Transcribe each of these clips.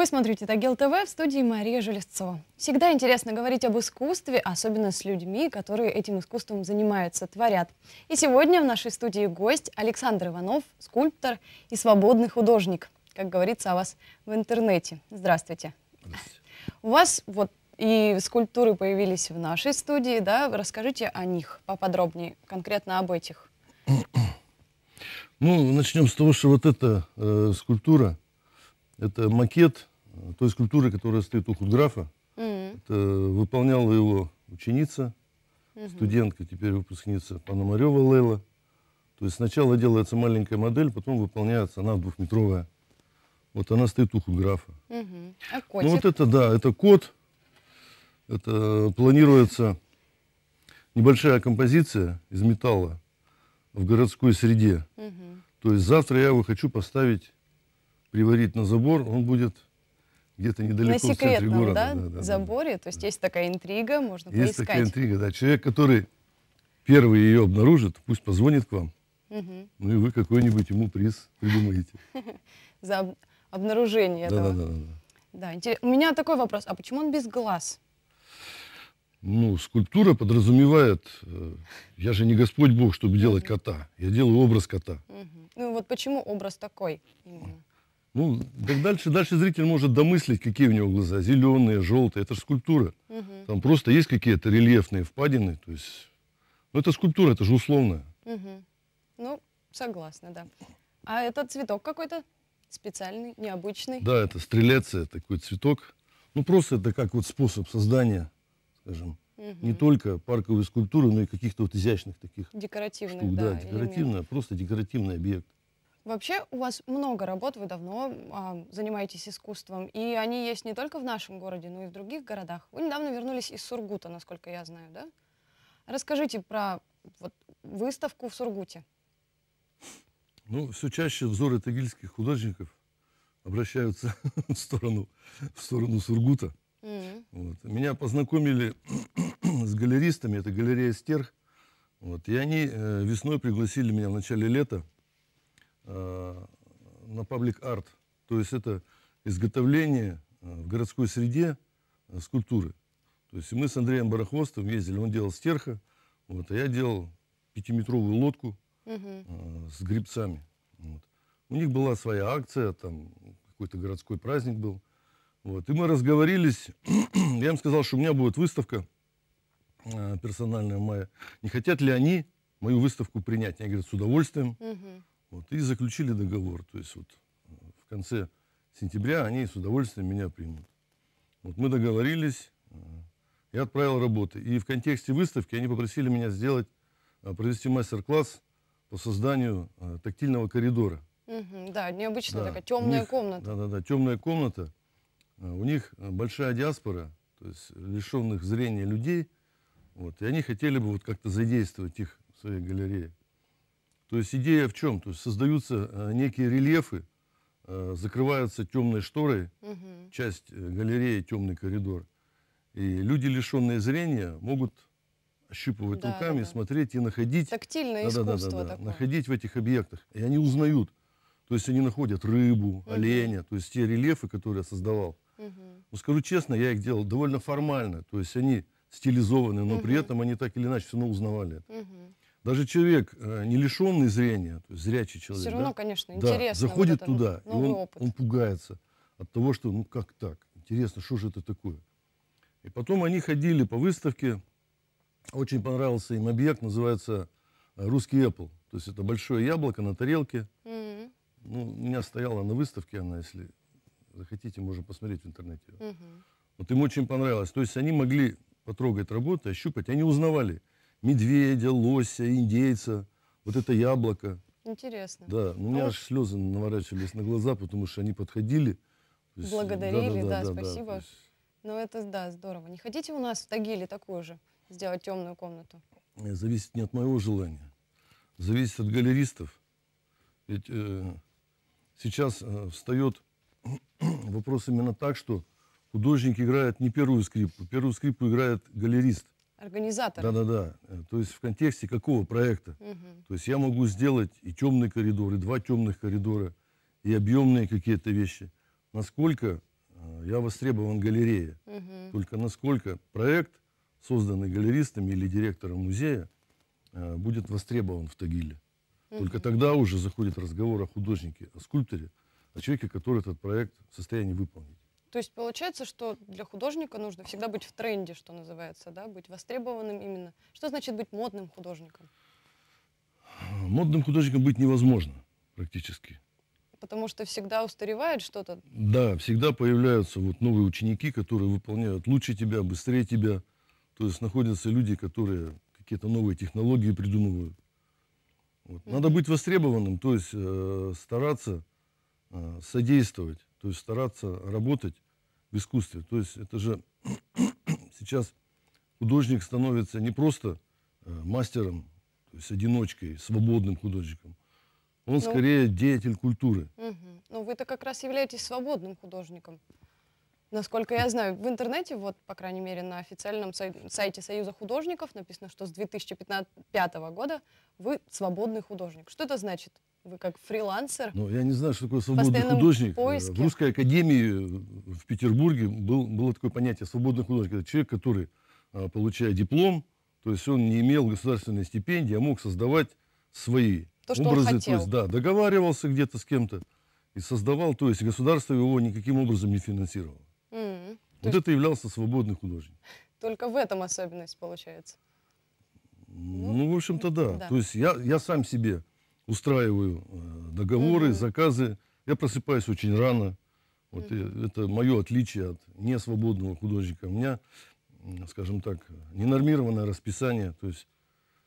Вы смотрите «Тагил ТВ» в студии Мария Железцова. Всегда интересно говорить об искусстве, особенно с людьми, которые этим искусством занимаются, творят. И сегодня в нашей студии гость Александр Иванов, скульптор и свободный художник, как говорится о вас в интернете. Здравствуйте. Здравствуйте. У вас вот и скульптуры появились в нашей студии, да? Расскажите о них поподробнее, конкретно об этих. Ну, начнем с того, что вот эта э, скульптура, это макет Э, той скульптуры, которая стоит у Худграфа. Mm-hmm. Это выполняла его ученица, mm-hmm. студентка, теперь выпускница Пономарева Лейла. То есть сначала делается маленькая модель, потом выполняется она двухметровая. Вот она стоит у Худграфа. Mm-hmm. А Ну вот это, да, это кот. Это планируется небольшая композиция из металла в городской среде. Угу. То есть завтра я его хочу поставить, приварить на забор, он будет где-то недалеко На секретном, да, да, да, заборе, да. то есть есть такая интрига, можно есть поискать. Есть такая интрига, да. Человек, который первый ее обнаружит, пусть позвонит к вам, угу. ну и вы какой-нибудь ему приз придумаете. За обнаружение да, этого. Да, да, да. Да, интерес... у меня такой вопрос, а почему он без глаз? Ну, скульптура подразумевает, э, я же не Господь Бог, чтобы делать кота, я делаю образ кота. Угу. Ну вот почему образ такой именно? Ну, так дальше, дальше зритель может домыслить, какие у него глаза. Зеленые, желтые. Это же скульптура. Угу. Там просто есть какие-то рельефные впадины. То есть, ну, это скульптура, это же условная. Угу. Ну, согласна, да. А это цветок какой-то специальный, необычный? Да, это стрелеция, такой цветок. Ну, просто это как вот способ создания, скажем, угу. не только парковой скульптуры, но и каких-то вот изящных таких Декоративных, штук. да. да декоративная, просто декоративный объект. Вообще у вас много работ, вы давно а, занимаетесь искусством, и они есть не только в нашем городе, но и в других городах. Вы недавно вернулись из Сургута, насколько я знаю, да? Расскажите про вот, выставку в Сургуте. Ну, все чаще взоры тагильских художников обращаются в сторону, в сторону Сургута. Mm-hmm. Вот. Меня познакомили с галеристами, это галерея Стерх. Вот. И они э, весной пригласили меня в начале лета Э, на паблик-арт. То есть это изготовление э, в городской среде э, скульптуры. То есть мы с Андреем Барахвостом ездили, он делал стерха, вот, а я делал пятиметровую лодку угу. с грибцами. Вот. У них была своя акция, там какой-то городской праздник был. Вот. И мы разговорились. Я им сказал, что у меня будет выставка персональная моя. Не хотят ли они мою выставку принять? Они говорят, с удовольствием. Угу. Вот, и заключили договор. То есть вот э, в конце сентября они с удовольствием меня примут. Вот мы договорились, э, я отправил работы. И в контексте выставки они попросили меня сделать, э, провести мастер-класс по созданию тактильного коридора. да, необычная да, такая темная них, комната. Да, да, да, темная комната. У них большая диаспора, то есть лишенных зрения людей. Вот, и они хотели бы вот как-то задействовать их в своей галерее. То есть идея в чем? То есть создаются э, некие рельефы, э, закрываются темной шторой, угу. часть э, галереи, темный коридор. И люди, лишенные зрения, могут ощупывать да, руками, да, да. смотреть и находить... Тактильное да, искусство да, да, да, такое. Находить в этих объектах. И они узнают. То есть они находят рыбу, угу. оленя, то есть те рельефы, которые я создавал. Угу. Ну, скажу честно, я их делал довольно формально. То есть они стилизованы, но угу. при этом они так или иначе все равно узнавали. Угу. Даже человек, э, не лишенный зрения, то есть зрячий человек, Все равно, да, конечно, да, заходит вот туда, и он, он пугается от того, что ну как так, интересно, что же это такое. И потом они ходили по выставке, очень понравился им объект, называется э, «Русский Apple». То есть это большое яблоко на тарелке. Mm-hmm. Ну, у меня стояла на выставке она, если захотите, можно посмотреть в интернете. Mm-hmm. Вот им очень понравилось. То есть они могли потрогать работу, ощупать, они узнавали – медведя, лося, индейца, вот это яблоко. Интересно. Да, ну, у а меня а аж вот... слезы наворачивались на глаза, потому что они подходили. Есть, Благодарили, да, да, да, да спасибо. Да, есть... Ну это, да, здорово. Не хотите у нас в Тагиле такую же, сделать темную комнату? Э, зависит не от моего желания, зависит от галеристов. Ведь э, сейчас э, встает вопрос именно так, что художник играет не первую скрипку, первую скрипку играет галерист – Организатор. Да-да-да. То есть в контексте какого проекта. Угу. То есть я могу сделать и темный коридор, и два темных коридора, и объемные какие-то вещи. Насколько э, я востребован галерея. Угу. Только насколько проект, созданный галеристами или директором музея, э, будет востребован в Тагиле. Угу. Только тогда уже заходит разговор о художнике, о скульпторе, о человеке, который этот проект в состоянии выполнить. То есть получается, что для художника нужно всегда быть в тренде, что называется, да, быть востребованным именно. Что значит быть модным художником? Модным художником быть невозможно практически. Потому что всегда устаревает что-то? Да, всегда появляются вот новые ученики, которые выполняют лучше тебя, быстрее тебя. То есть находятся люди, которые какие-то новые технологии придумывают. Вот. Надо быть востребованным, то есть э, стараться э, содействовать то есть стараться работать в искусстве. То есть это же сейчас художник становится не просто э, мастером, то есть одиночкой, свободным художником. Он ну, скорее деятель культуры. Угу. Но ну, вы-то как раз являетесь свободным художником. Насколько я знаю, в интернете, вот, по крайней мере, на официальном сайте Союза художников написано, что с 2015 года вы свободный художник. Что это значит? Вы как фрилансер. Ну, я не знаю, что такое свободный художник. Поиске. В Русской академии э, в Петербурге был, было такое понятие свободный художник. Это человек, который, а, получая диплом, то есть он не имел государственной стипендии, а мог создавать свои то, что Он хотел. То есть, да, договаривался где-то с кем-то и создавал. То есть государство его никаким образом не финансировало. mm Вот то это являлся свободный художник. Только в этом особенность получается. Ну, ну в общем-то, да. да. То есть я, я сам себе устраиваю э, договоры, угу. заказы. Я просыпаюсь очень рано. Вот угу. это мое отличие от несвободного художника. У меня, скажем так, ненормированное расписание. То есть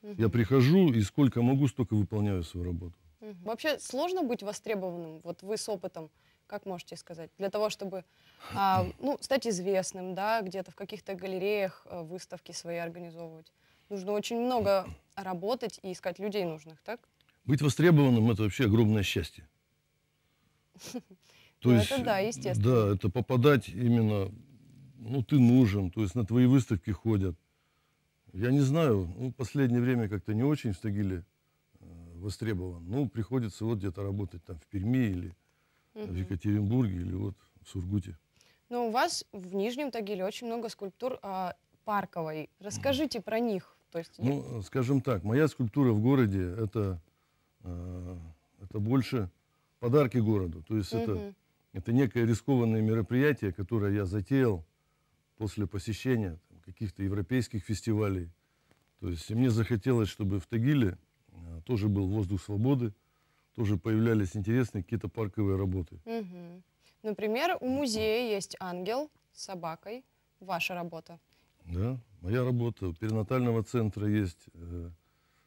угу. я прихожу и сколько могу, столько выполняю свою работу. Угу. Вообще сложно быть востребованным, вот вы с опытом, как можете сказать, для того, чтобы а, ну, стать известным, да, где-то в каких-то галереях э, выставки свои организовывать. Нужно очень много работать и искать людей нужных, так? Быть востребованным – это вообще огромное счастье. Ну, то ну, есть, это да, естественно. Да, это попадать именно, ну, ты нужен, то есть на твои выставки ходят. Я не знаю, ну, последнее время как-то не очень в Тагиле э, востребован. Ну, приходится вот где-то работать там в Перми или угу. в Екатеринбурге или вот в Сургуте. Но ну, у вас в Нижнем Тагиле очень много скульптур э, парковой. Расскажите про них. То есть... Ну, скажем так, моя скульптура в городе – это Э, это больше подарки городу. То есть угу. это, это некое рискованное мероприятие, которое я затеял после посещения каких-то европейских фестивалей. То есть мне захотелось, чтобы в Тагиле э, тоже был воздух свободы, тоже появлялись интересные какие-то парковые работы. Угу. Например, у музея есть ангел с собакой. Ваша работа. Да, моя работа. У перинатального центра есть э,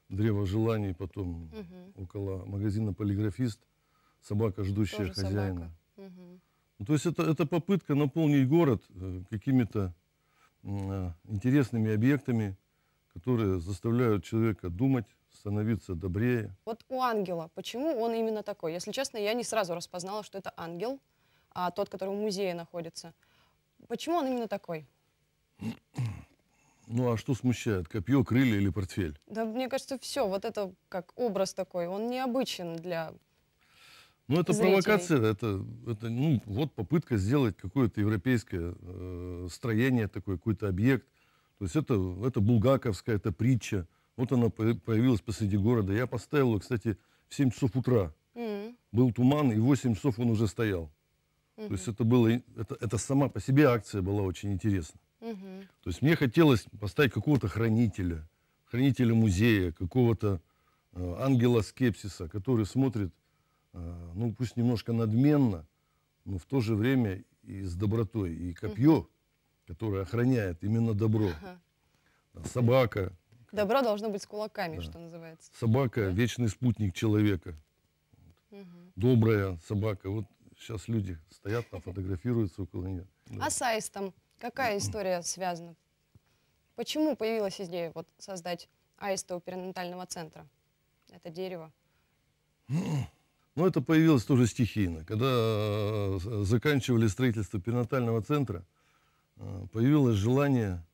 Древо желаний, потом угу. около магазина полиграфист, собака, ждущая Тоже хозяина. Собака. Угу. то есть это, это попытка наполнить город э, какими-то э, интересными объектами, которые заставляют человека думать, становиться добрее. Вот у ангела, почему он именно такой? Если честно, я не сразу распознала, что это ангел, а тот, который в музее находится. Почему он именно такой? Ну а что смущает? Копье, крылья или портфель? Да, мне кажется, все. Вот это как образ такой, он необычен для Ну это зрителей. провокация, это, это ну, вот попытка сделать какое-то европейское э, строение, такой какой-то объект. То есть это, это булгаковская, это притча. Вот она появилась посреди города. Я поставил ее, кстати, в 7 часов утра. Mm. Был туман, и в 8 часов он уже стоял. Mm -hmm. То есть это было, это, это сама по себе акция была очень интересна. Угу. То есть мне хотелось поставить какого-то хранителя, хранителя музея, какого-то э, ангела скепсиса, который смотрит, э, ну пусть немножко надменно, но в то же время и с добротой. И копье, угу. которое охраняет именно добро. Ага. Собака. Добро должно быть с кулаками, да. что называется. Собака, да? вечный спутник человека. Угу. Добрая собака. Вот сейчас люди стоят там, фотографируются около нее. Да. А с аистом? Какая история связана? Почему появилась идея вот создать аиста у перинатального центра? Это дерево. Ну, это появилось тоже стихийно. Когда э, заканчивали строительство перинатального центра, э, появилось желание,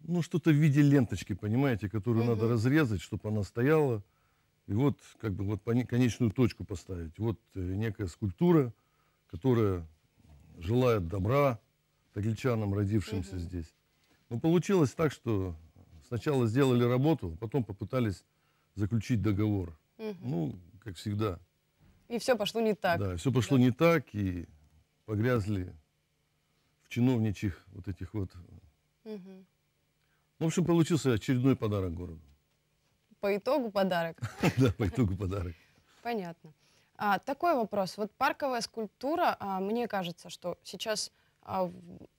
ну, что-то в виде ленточки, понимаете, которую угу. надо разрезать, чтобы она стояла, и вот, как бы, вот конечную точку поставить. Вот э, некая скульптура, которая желает добра, англичанам, родившимся угу. здесь. Но получилось так, что сначала сделали работу, а потом попытались заключить договор. Угу. Ну, как всегда. И все пошло не так. Да, все пошло да. не так, и погрязли в чиновничьих вот этих вот... Угу. В общем, получился очередной подарок городу. По итогу подарок. Да, по итогу подарок. Понятно. А, такой вопрос. Вот парковая скульптура, а, мне кажется, что сейчас а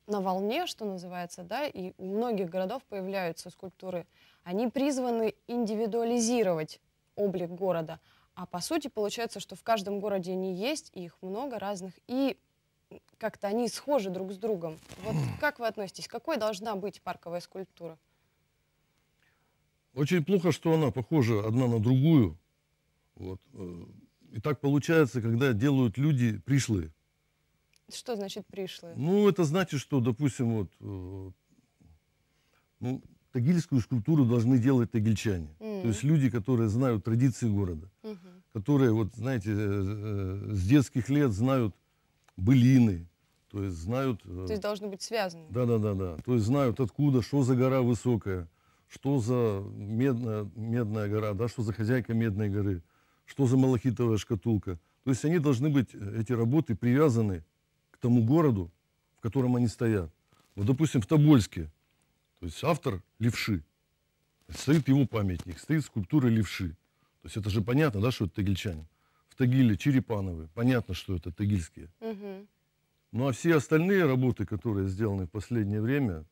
на волне, что называется, да, и у многих городов появляются скульптуры. Они призваны индивидуализировать облик города, а по сути получается, что в каждом городе они есть, и их много разных, и как-то они схожи друг с другом. Вот хм. как вы относитесь? Какой должна быть парковая скульптура? Очень плохо, что она похожа одна на другую. Вот. Э, и так получается, когда делают люди пришлые. Что значит пришлые? Ну, это значит, что, допустим, вот, э, ну, тагильскую скульптуру должны делать тагильчане. Mm То есть люди, которые знают традиции города, mm -hmm. которые, вот, знаете, э, э, с детских лет знают былины, то есть знают... то есть должны быть связаны. Да-да-да. То есть знают, откуда, что за гора высокая, что за медная, медная гора, да, что за хозяйка медной горы, что за малахитовая шкатулка. То есть они должны быть, эти работы, привязаны тому городу, в котором они стоят. Вот, допустим, в Тобольске, то есть автор левши, стоит его памятник, стоит скульптура левши. То есть это же понятно, да, что это тагильчанин. В Тагиле Черепановы, понятно, что это тагильские. Угу. Ну а все остальные работы, которые сделаны в последнее время,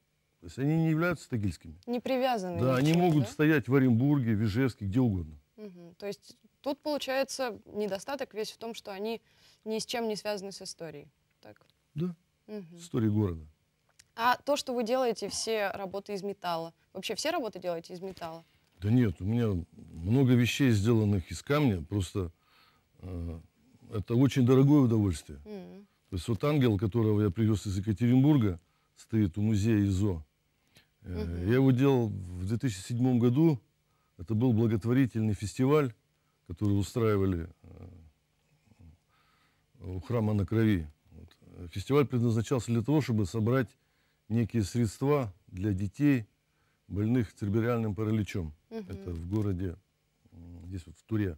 то есть они не являются тагильскими. Не привязаны. Да, они могут да? стоять в Оренбурге, в Ижевске, где угодно. Угу. То есть тут, получается, недостаток весь в том, что они ни с чем не связаны с историей так? Да. Угу. История города. А то, что вы делаете, все работы из металла. Вообще все работы делаете из металла? Да нет, у меня много вещей, сделанных из камня. Просто э, это очень дорогое удовольствие. Mm. То есть вот ангел, которого я привез из Екатеринбурга, стоит у музея ИЗО. Э, Я его делал в 2007 году. Это был благотворительный фестиваль, который устраивали э, у храма на крови. Фестиваль предназначался для того, чтобы собрать некие средства для детей, больных церебриальным параличом. Угу. Это в городе, здесь вот в Туре.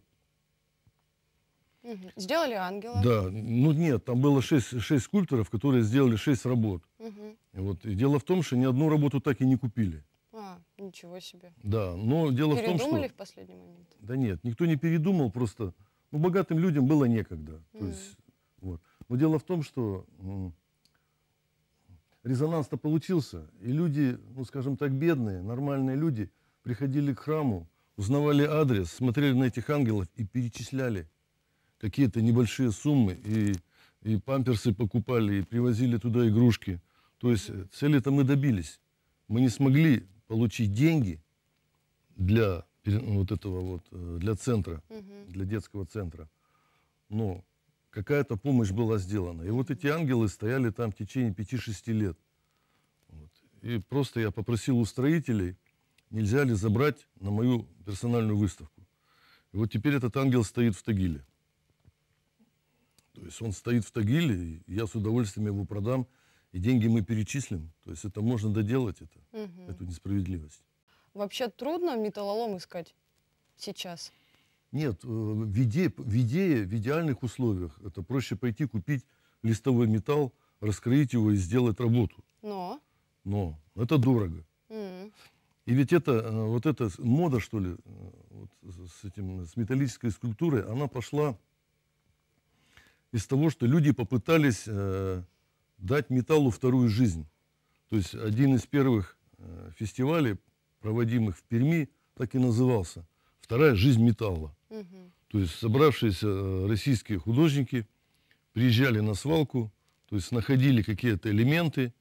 Угу. Сделали ангела? Да, ну нет, там было шесть, шесть скульпторов, которые сделали шесть работ. Угу. Вот. И дело в том, что ни одну работу так и не купили. А, ничего себе. Да, но дело Передумали в том, что... Передумали в последний момент? Да нет, никто не передумал, просто ну, богатым людям было некогда. Угу. То есть но дело в том, что резонанс-то получился, и люди, ну скажем так, бедные, нормальные люди приходили к храму, узнавали адрес, смотрели на этих ангелов и перечисляли какие-то небольшие суммы, и, и памперсы покупали, и привозили туда игрушки. То есть э, цели-то мы добились. Мы не смогли получить деньги для э, вот этого вот, э, для центра, угу. для детского центра. Но какая-то помощь была сделана. И вот эти ангелы стояли там в течение 5-6 лет. Вот. И просто я попросил у строителей, нельзя ли забрать на мою персональную выставку. И вот теперь этот ангел стоит в Тагиле. То есть он стоит в Тагиле, и я с удовольствием его продам, и деньги мы перечислим. То есть это можно доделать, это, угу. эту несправедливость. Вообще трудно металлолом искать сейчас? Нет, э, в идее, в идее, в идеальных условиях это проще пойти купить листовой металл, раскрыть его и сделать работу. Но? Но. Это дорого. Mm. И ведь это, э, вот эта мода, что ли, э, вот с, этим, с металлической скульптурой, она пошла из того, что люди попытались э, дать металлу вторую жизнь. То есть один из первых э, фестивалей, проводимых в Перми, так и назывался «Вторая жизнь металла». То есть собравшиеся э, российские художники приезжали на свалку, то есть находили какие-то элементы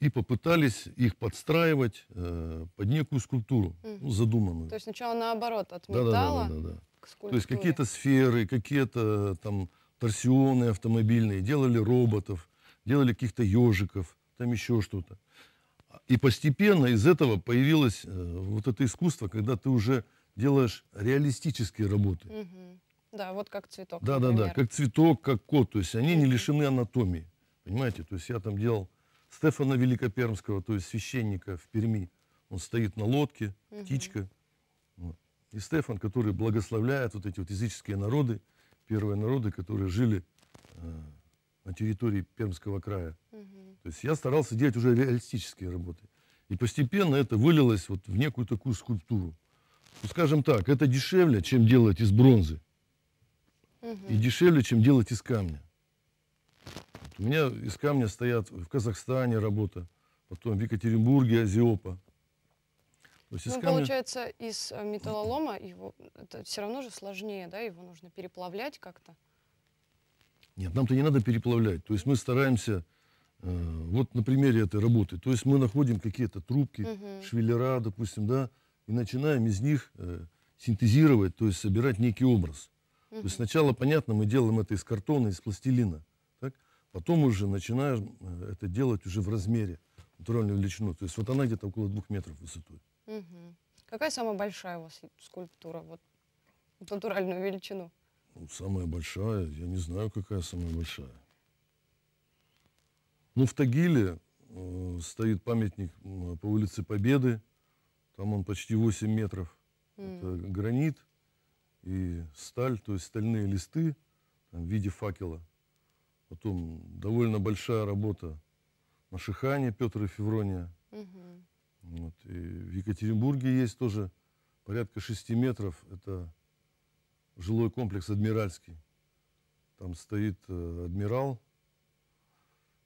и попытались их подстраивать э, под некую скульптуру, ну, задуманную. То есть сначала наоборот, от металла да, да, да, да, да. к скульптуре. То есть какие-то сферы, какие-то э, там торсионы автомобильные, делали роботов, делали каких-то ежиков, там еще что-то. И постепенно из этого появилось э, вот это искусство, когда ты уже делаешь реалистические работы. Угу. Да, вот как цветок. Да, например. да, да, как цветок, как кот. То есть они угу. не лишены анатомии. Понимаете? То есть я там делал Стефана Великопермского, то есть священника в Перми. Он стоит на лодке, угу. птичка. Вот. И Стефан, который благословляет вот эти вот языческие народы, первые народы, которые жили э, на территории Пермского края. Угу. То есть я старался делать уже реалистические работы. И постепенно это вылилось вот в некую такую скульптуру ну, скажем так, это дешевле, чем делать из бронзы. Угу. И дешевле, чем делать из камня. Вот у меня из камня стоят в Казахстане работа, потом в Екатеринбурге Азиопа. То есть из ну, камня... получается, из э, металлолома его это все равно же сложнее, да? Его нужно переплавлять как-то. Нет, нам-то не надо переплавлять. То есть мы стараемся, э, вот на примере этой работы, то есть мы находим какие-то трубки, угу. швеллера, допустим, да, и начинаем из них э, синтезировать, то есть собирать некий образ. То есть сначала, понятно, мы делаем это из картона, из пластилина. Так? Потом уже начинаем э, это делать уже в размере, натуральную величину. То есть вот она где-то около двух метров высотой. Угу. Какая самая большая у вас скульптура, вот, в натуральную величину? Ну, самая большая, я не знаю, какая самая большая. Ну, в Тагиле э, стоит памятник по улице Победы, там он почти 8 метров. Mm. Это гранит и сталь, то есть стальные листы там, в виде факела. Потом довольно большая работа на Шихане Петра Феврония. Mm -hmm. Вот. И в Екатеринбурге есть тоже порядка 6 метров. Это жилой комплекс Адмиральский. Там стоит э, адмирал,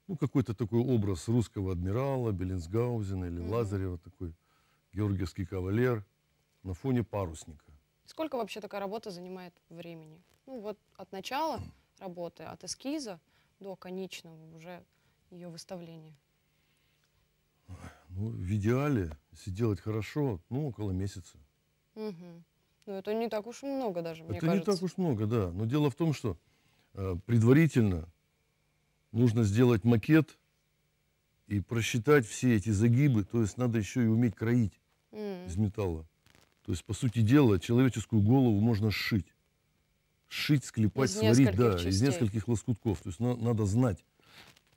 ну, какой-то такой образ русского адмирала, Беллинсгаузена или mm-hmm. Лазарева такой георгиевский кавалер на фоне парусника. Сколько вообще такая работа занимает времени? Ну вот от начала работы, от эскиза до конечного уже ее выставления. Ну, в идеале, если делать хорошо, ну, около месяца. Угу. Ну, это не так уж много даже, мне Это кажется. не так уж много, да. Но дело в том, что э, предварительно нужно сделать макет и просчитать все эти загибы. То есть надо еще и уметь кроить mm. из металла. То есть, по сути дела, человеческую голову можно сшить. Сшить, склепать, из сварить, да, частей. из нескольких лоскутков. То есть на, надо знать.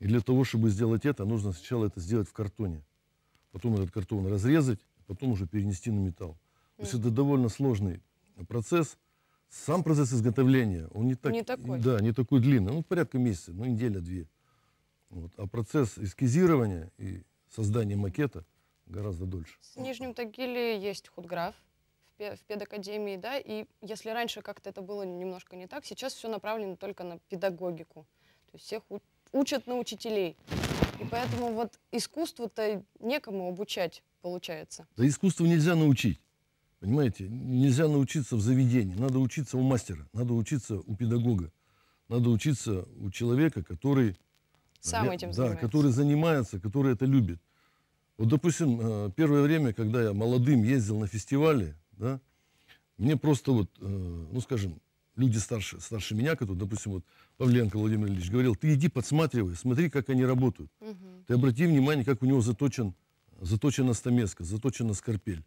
И для того, чтобы сделать это, нужно сначала это сделать в картоне. Потом этот картон разрезать, потом уже перенести на металл. То есть это довольно сложный процесс. Сам процесс изготовления, он не, так, не такой. Да, не такой длинный. Ну, порядка месяца, ну, неделя-две. Вот. А процесс эскизирования и создания макета – гораздо дольше. В Нижнем Тагиле есть худграф в педакадемии, да, и если раньше как-то это было немножко не так, сейчас все направлено только на педагогику. То есть всех учат на учителей. И поэтому вот искусству-то некому обучать, получается. Да искусство нельзя научить. Понимаете, нельзя научиться в заведении. Надо учиться у мастера, надо учиться у педагога, надо учиться у человека, который... Сам этим да, который занимается, который это любит. Вот, допустим, э, первое время, когда я молодым ездил на фестивале, да, мне просто вот, э, ну, скажем, люди старше, старше меня, которые, допустим, вот Павленко Владимир Ильич говорил, ты иди подсматривай, смотри, как они работают. Угу. Ты обрати внимание, как у него заточен, заточена стамеска, заточена скорпель.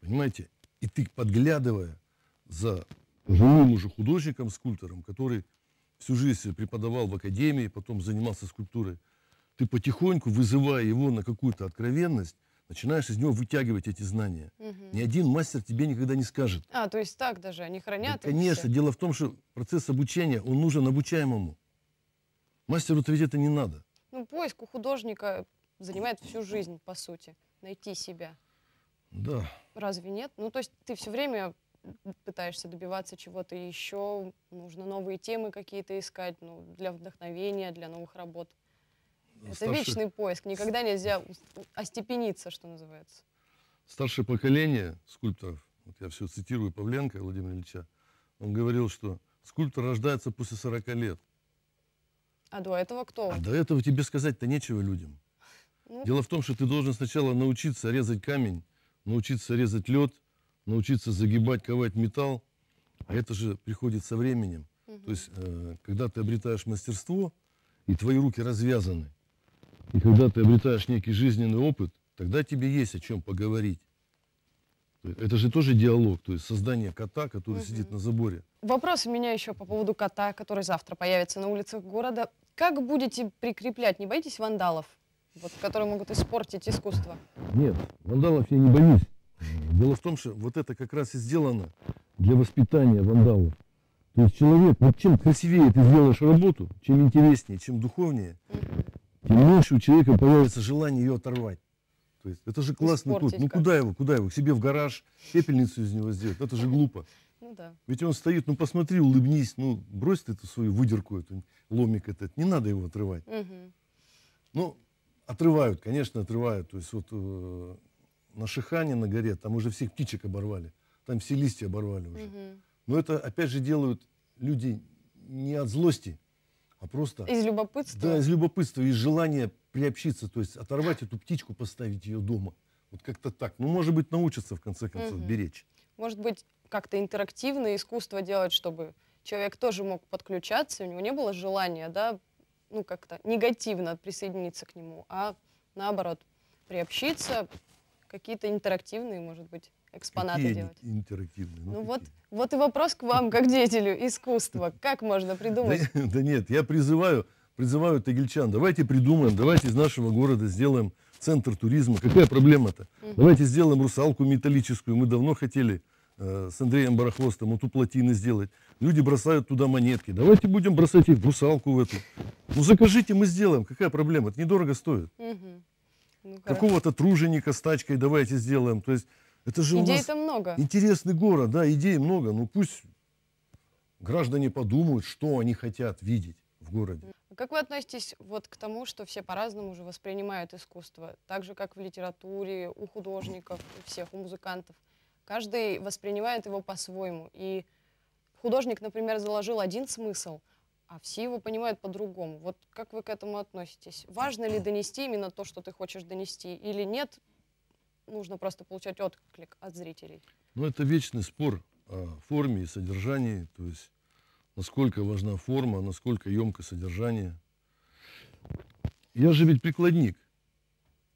Понимаете? И ты, подглядывая за живым уже художником, скульптором, который всю жизнь преподавал в академии, потом занимался скульптурой, ты потихоньку, вызывая его на какую-то откровенность, начинаешь из него вытягивать эти знания. Угу. Ни один мастер тебе никогда не скажет. А, то есть так даже, они хранят? Да, конечно, все. дело в том, что процесс обучения, он нужен обучаемому. Мастеру-то ведь это не надо. Ну, поиск у художника занимает всю жизнь, по сути, найти себя. Да. Разве нет? Ну, то есть ты все время пытаешься добиваться чего-то еще, нужно новые темы какие-то искать, ну, для вдохновения, для новых работ. Это старше... вечный поиск, никогда нельзя остепениться, что называется. Старшее поколение скульпторов, вот я все цитирую Павленко Владимира Ильича, он говорил, что скульптор рождается после 40 лет. А до этого кто? А до этого тебе сказать-то нечего людям. Ну... Дело в том, что ты должен сначала научиться резать камень, научиться резать лед, научиться загибать, ковать металл. А это же приходит со временем. Угу. То есть, э, когда ты обретаешь мастерство, и твои руки развязаны, и когда ты обретаешь некий жизненный опыт, тогда тебе есть о чем поговорить. Это же тоже диалог, то есть создание кота, который угу. сидит на заборе. Вопрос у меня еще по поводу кота, который завтра появится на улицах города. Как будете прикреплять? Не боитесь вандалов, вот, которые могут испортить искусство? Нет, вандалов я не боюсь. Дело в том, что вот это как раз и сделано для воспитания вандалов. То есть человек, вот чем красивее ты сделаешь работу, чем интереснее, чем духовнее, и у человека появится желание ее оторвать. То есть это же классный Испортить труд. Ну куда его, куда его? К себе в гараж, пепельницу из него сделать. Это же глупо. Ну да. Ведь он стоит, ну посмотри, улыбнись, ну брось ты эту свою выдерку, эту ломик этот. Не надо его отрывать. Угу. Ну, отрывают, конечно, отрывают. То есть вот э, на Шихане, на горе, там уже всех птичек оборвали. Там все листья оборвали уже. Угу. Но это, опять же, делают люди не от злости, а просто... Из любопытства? Да, из любопытства, из желания приобщиться, то есть оторвать эту птичку, поставить ее дома. Вот как-то так. Ну, может быть, научиться, в конце концов, угу. беречь. Может быть, как-то интерактивное искусство делать, чтобы человек тоже мог подключаться, у него не было желания, да, ну, как-то негативно присоединиться к нему, а наоборот, приобщиться, какие-то интерактивные, может быть, экспонаты Какие делать. интерактивные? Ну, ну вот, вот и вопрос к вам, как деятелю искусства. Как можно придумать? Да, нет, я призываю, призываю тагильчан, давайте придумаем, давайте из нашего города сделаем центр туризма. Какая проблема-то? Давайте сделаем русалку металлическую. Мы давно хотели э, с Андреем Барахвостом эту плотину сделать. Люди бросают туда монетки. Давайте будем бросать их в русалку в эту. Ну закажите, мы сделаем. Какая проблема? Это недорого стоит. Угу. Ну, Какого-то труженика с тачкой давайте сделаем. То есть это же Идей у нас много. интересный город, да, идей много. Ну пусть граждане подумают, что они хотят видеть в городе. А как вы относитесь вот к тому, что все по-разному уже воспринимают искусство? Так же, как в литературе, у художников, у всех, у музыкантов. Каждый воспринимает его по-своему. И художник, например, заложил один смысл – а все его понимают по-другому. Вот как вы к этому относитесь? Важно ли донести именно то, что ты хочешь донести, или нет? Нужно просто получать отклик от зрителей. Ну, это вечный спор о форме и содержании, то есть насколько важна форма, насколько емко содержание. Я же ведь прикладник,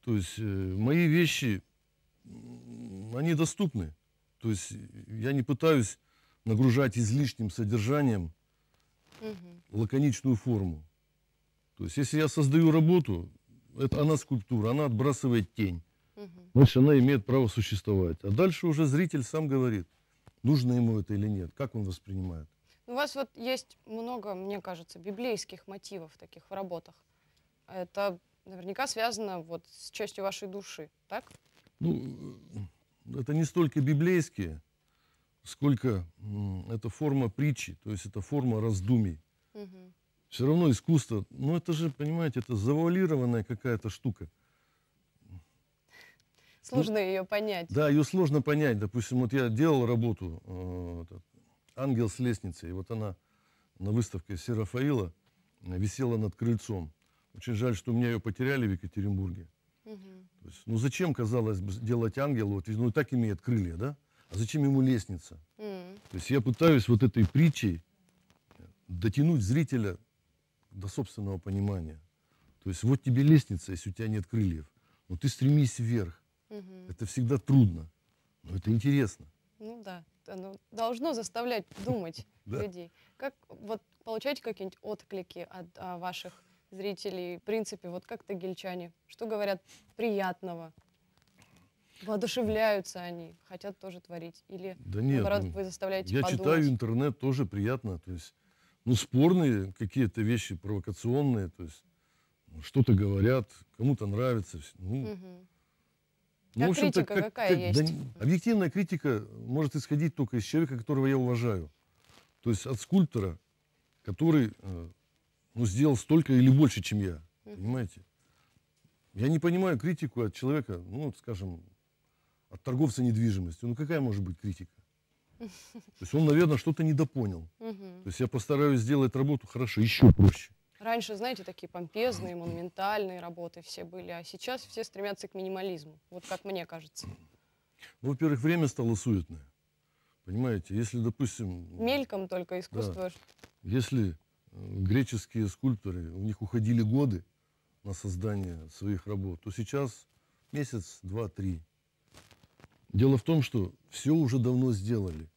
то есть э, мои вещи, они доступны. То есть я не пытаюсь нагружать излишним содержанием угу. лаконичную форму. То есть, если я создаю работу, это она скульптура, она отбрасывает тень. Угу. Значит, она имеет право существовать. А дальше уже зритель сам говорит, нужно ему это или нет, как он воспринимает. У вас вот есть много, мне кажется, библейских мотивов таких в работах. Это наверняка связано вот с частью вашей души, так? Ну, э, это не столько библейские, сколько это форма притчи, то есть это форма раздумий. Угу. Все равно искусство, ну это же, понимаете, это завуалированная какая-то штука. Сложно ну, ее понять. Да, ее сложно понять. Допустим, вот я делал работу э, «Ангел с лестницей», и вот она на выставке Серафаила э, висела над крыльцом. Очень жаль, что у меня ее потеряли в Екатеринбурге. Угу. То есть, ну зачем, казалось бы, делать ангела, вот, ну и так имеет крылья, да? А зачем ему лестница? Mm. То есть я пытаюсь вот этой притчей дотянуть зрителя до собственного понимания. То есть вот тебе лестница, если у тебя нет крыльев. Но ты стремись вверх. Mm -hmm. Это всегда трудно, но это интересно. Ну да, оно должно заставлять думать людей. Как вот получаете какие-нибудь отклики от а, ваших зрителей, в принципе, вот как тагильчане? Что говорят приятного? воодушевляются они, хотят тоже творить? Или, да нет, наоборот, вы ну, заставляете я подумать? читаю интернет, тоже приятно, то есть, ну, спорные какие-то вещи, провокационные, то есть, ну, что-то говорят, кому-то нравится, ну, угу. Ну, как критика как, какая как, есть? Да, объективная критика может исходить только из человека, которого я уважаю. То есть от скульптора, который э, ну, сделал столько или больше, чем я. Понимаете? Я не понимаю критику от человека, ну, скажем, от торговца недвижимостью. Ну какая может быть критика? То есть он, наверное, что-то недопонял. То есть я постараюсь сделать работу хорошо, еще проще. Раньше, знаете, такие помпезные, монументальные работы все были, а сейчас все стремятся к минимализму. Вот как мне кажется. Ну, во-первых, время стало суетное. Понимаете, если, допустим... Мельком только искусство. Да, если э, греческие скульпторы, у них уходили годы на создание своих работ, то сейчас месяц, два, три. Дело в том, что все уже давно сделали.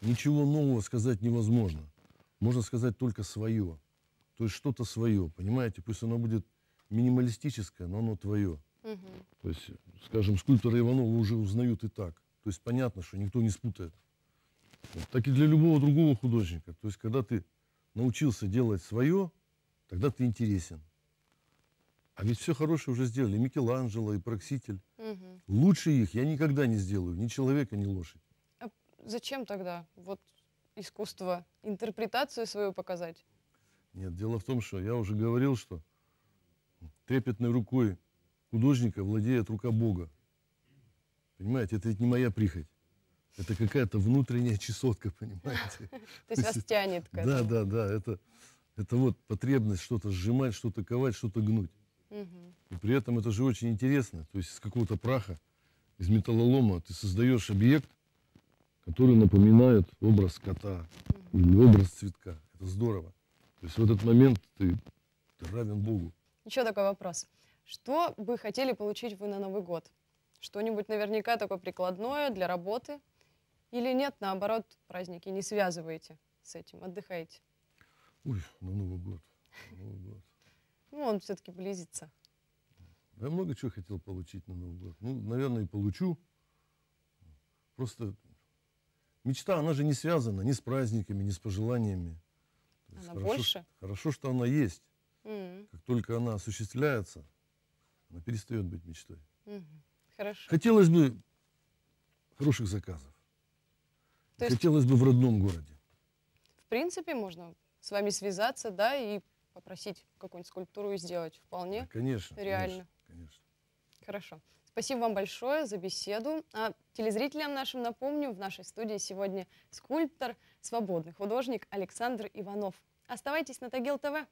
Ничего нового сказать невозможно. Можно сказать только свое. То есть что-то свое, понимаете? Пусть оно будет минималистическое, но оно твое. Угу. То есть, скажем, скульптора Иванова уже узнают и так. То есть понятно, что никто не спутает. Вот. Так и для любого другого художника. То есть когда ты научился делать свое, тогда ты интересен. А ведь все хорошее уже сделали. И Микеланджело, и Прокситель. Угу. Лучше их я никогда не сделаю. Ни человека, ни лошадь. А зачем тогда вот искусство, интерпретацию свою показать? Нет, дело в том, что я уже говорил, что трепетной рукой художника владеет рука Бога. Понимаете, это ведь не моя прихоть. Это какая-то внутренняя чесотка, понимаете? То есть вас тянет Да, да, да. Это, это вот потребность что-то сжимать, что-то ковать, что-то гнуть. Угу. И при этом это же очень интересно. То есть из какого-то праха, из металлолома ты создаешь объект, который напоминает образ кота угу. или образ цветка. Это здорово. То есть в этот момент ты, ты равен Богу. Еще такой вопрос. Что бы хотели получить вы на Новый год? Что-нибудь наверняка такое прикладное для работы? Или нет, наоборот, праздники не связываете с этим, отдыхаете? Ой, на Новый год. На Новый год. Ну, он все-таки близится. Я много чего хотел получить на Новый год. Ну, наверное, и получу. Просто мечта, она же не связана ни с праздниками, ни с пожеланиями. То она хорошо, больше? Хорошо, что она есть. Mm. Как только она осуществляется, она перестает быть мечтой. Mm -hmm. Хорошо. Хотелось бы хороших заказов. То есть... Хотелось бы в родном городе. В принципе, можно с вами связаться, да, и попросить какую-нибудь скульптуру сделать. Вполне да, конечно, реально. Конечно, конечно. Хорошо. Спасибо вам большое за беседу. А телезрителям нашим напомню, в нашей студии сегодня скульптор, свободный художник Александр Иванов. Оставайтесь на Тагил ТВ.